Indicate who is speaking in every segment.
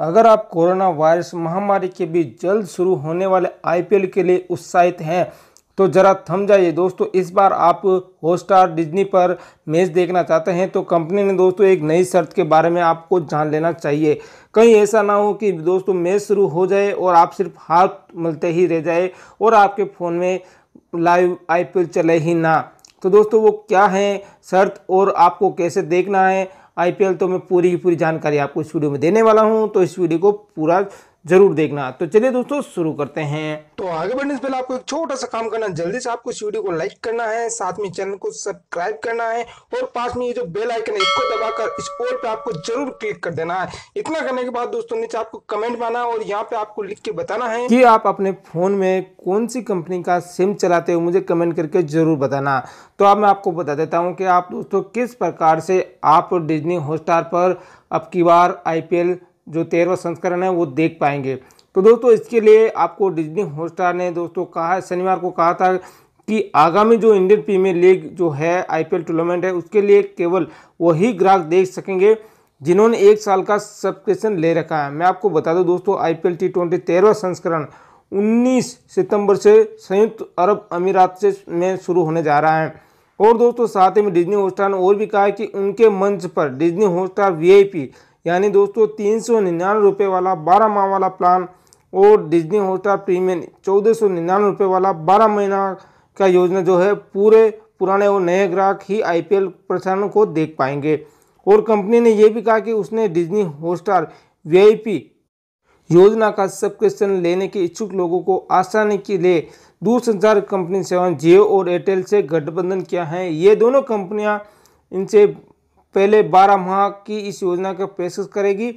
Speaker 1: अगर आप corona virus महामारी के बीच जल्द शुरू होने वाले आईपीएल के लिए उत्साहित हैं तो ज़रा थम जाइए दोस्तों इस बार आप हॉटस्टार डिज्नी पर मैच देखना चाहते हैं तो कंपनी ने दोस्तों एक नई शर्त के बारे में आपको जान लेना चाहिए कहीं ऐसा ना हो कि दोस्तों मैच शुरू हो जाए और आप सिर्फ हाथ मलते ही रह जाए और आपके फ़ोन में लाइव आईपीएल चले ही ना तो दोस्तों वो क्या है शर्त और आपको कैसे देखना है आईपीएल तो मैं पूरी की पूरी जानकारी आपको इस वीडियो में देने वाला हूँ तो इस वीडियो को पूरा जरूर देखना तो चलिए दोस्तों शुरू करते हैं तो आगे बढ़ने से पहले आपको एक छोटा सा काम करना है जल्दी से आपको इस वीडियो को लाइक करना है साथ में चैनल को सब्सक्राइब करना है और पास में ये जो बेल आइकन है इसको दबाकर इस ऑल पे आपको जरूर क्लिक कर देना है इतना करने के बाद दोस्तों नीचे आपको कमेंट माना और यहाँ पे आपको लिख के बताना है की आप अपने फोन में कौन सी कंपनी का सिम चलाते हो मुझे कमेंट करके जरूर बताना तो अब आप मैं आपको बता देता हूँ की आप दोस्तों किस प्रकार से आप डिजनी हॉटस्टार पर अब की बार आई जो तेरहवा संस्करण है वो देख पाएंगे तो दोस्तों इसके लिए आपको डिज्नी हॉटस्टार ने दोस्तों कहा शनिवार को कहा था कि आगामी जो इंडियन प्रीमियर लीग जो है आईपीएल टूर्नामेंट है उसके लिए केवल वही ग्राहक देख सकेंगे जिन्होंने एक साल का सब्सक्रिप्शन ले रखा है मैं आपको बता दूं दोस्तों I P L T twenty तेरहवा संस्करण 19 सितंबर से संयुक्त अरब अमीरात से में शुरू होने जा रहा है और दोस्तों साथ ही में डिज्नी हॉटस्टार ने और भी कहा है कि उनके मंच पर डिज्नी हॉटस्टार वी यानी दोस्तों तीन सौ निन्यानवे रुपये वाला बारह माह वाला प्लान और डिजनी हॉटस्टार प्रीमियम चौदह सौ निन्यानवे रुपये वाला बारह महीना का योजना जो है पूरे पुराने और नए ग्राहक ही आईपीएल प्रसारण को देख पाएंगे और कंपनी ने यह भी कहा कि उसने डिजनी हॉटस्टार पी योजना का सब्सक्रिप्शन लेने के इच्छुक लोगों को आसानी के लिए दूरसंचार कंपनी सेवाएं जियो और एयरटेल से गठबंधन किया है ये दोनों कंपनियां इनसे पहले बारह माह की इस योजना का पेशकश करेगी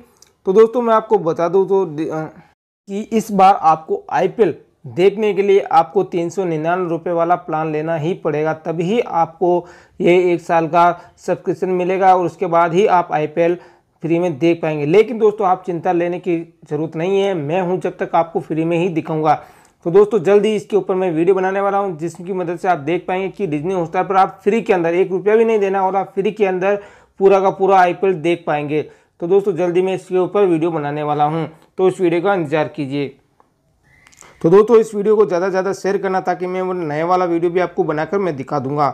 Speaker 1: तो दोस्तों मैं आपको बता दूं तो कि इस बार आपको आईपीएल देखने के लिए आपको तीन सौ निन्यानवे रुपये वाला प्लान लेना ही पड़ेगा तभी आपको ये एक साल का सब्सक्रिप्शन मिलेगा और उसके बाद ही आप आई फ्री में देख पाएंगे लेकिन दोस्तों आप चिंता लेने की ज़रूरत नहीं है मैं हूं जब तक आपको फ्री में ही दिखाऊंगा तो दोस्तों जल्दी इसके ऊपर मैं वीडियो बनाने वाला हूं जिसकी मदद से आप देख पाएंगे कि डिजनी हॉस्टार पर आप फ्री के अंदर एक रुपया भी नहीं देना और आप फ्री के अंदर पूरा का पूरा आईपीएल देख पाएंगे तो दोस्तों जल्दी मैं इसके ऊपर वीडियो बनाने वाला हूँ तो इस वीडियो का इंतजार कीजिए तो दोस्तों इस वीडियो को ज़्यादा से ज़्यादा शेयर करना ताकि मैं वो नए वाला वीडियो भी आपको बनाकर मैं दिखा दूंगा